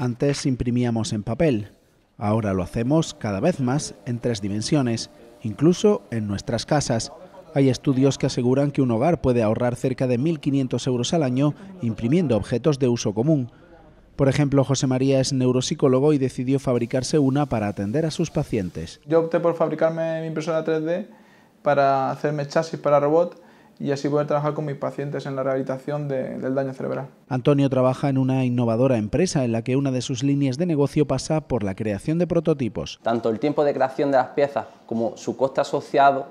Antes imprimíamos en papel, ahora lo hacemos cada vez más en tres dimensiones, incluso en nuestras casas. Hay estudios que aseguran que un hogar puede ahorrar cerca de 1.500 euros al año imprimiendo objetos de uso común. Por ejemplo, José María es neuropsicólogo y decidió fabricarse una para atender a sus pacientes. Yo opté por fabricarme mi impresora 3D para hacerme chasis para robot y así poder trabajar con mis pacientes en la rehabilitación del daño cerebral. Antonio trabaja en una innovadora empresa en la que una de sus líneas de negocio pasa por la creación de prototipos. Tanto el tiempo de creación de las piezas como su coste asociado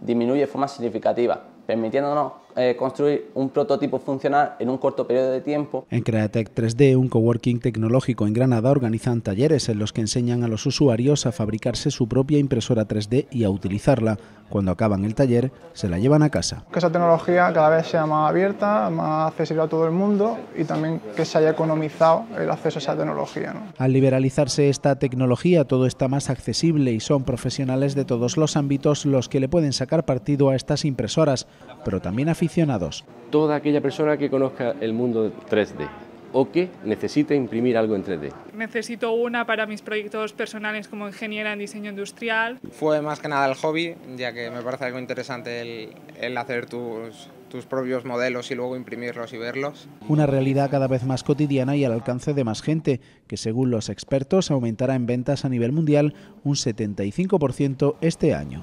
disminuye de forma significativa, permitiéndonos eh, construir un prototipo funcional en un corto periodo de tiempo. En Createc 3D, un coworking tecnológico en Granada, organizan talleres en los que enseñan a los usuarios a fabricarse su propia impresora 3D y a utilizarla. Cuando acaban el taller, se la llevan a casa. Que esa tecnología cada vez sea más abierta, más accesible a todo el mundo y también que se haya economizado el acceso a esa tecnología. Al liberalizarse esta tecnología, todo está más accesible y son profesionales de todos los ámbitos los que le pueden sacar partido a estas impresoras, pero también a aficionados. Toda aquella persona que conozca el mundo 3D o que necesite imprimir algo en 3D. Necesito una para mis proyectos personales como ingeniera en diseño industrial. Fue más que nada el hobby, ya que me parece algo interesante el, hacer tus propios modelos y luego imprimirlos y verlos. Una realidad cada vez más cotidiana y al alcance de más gente, que según los expertos aumentará en ventas a nivel mundial un 75% este año.